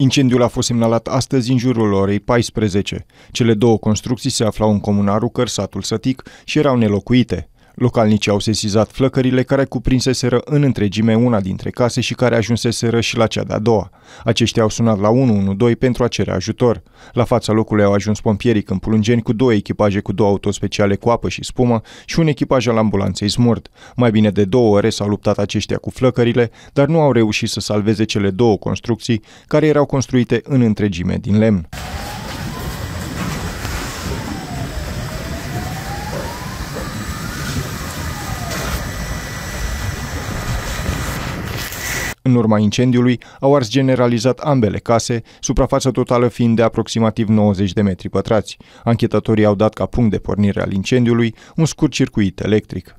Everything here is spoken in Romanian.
Incendiul a fost semnalat astăzi în jurul orei 14. Cele două construcții se aflau în comunarul cărsatul Sătic, și erau nelocuite. Localnicii au sesizat flăcările care cuprinseseră în întregime una dintre case și care ajunseseră și la cea de-a doua. Aceștia au sunat la 112 pentru a cere ajutor. La fața locului au ajuns pompierii câmpulungeni cu două echipaje cu două autospeciale cu apă și spumă și un echipaj al ambulanței smurt. Mai bine de două ore s-au luptat aceștia cu flăcările, dar nu au reușit să salveze cele două construcții care erau construite în întregime din lemn. În urma incendiului au ars generalizat ambele case, suprafața totală fiind de aproximativ 90 de metri pătrați. Anchetatorii au dat ca punct de pornire al incendiului un scurt circuit electric.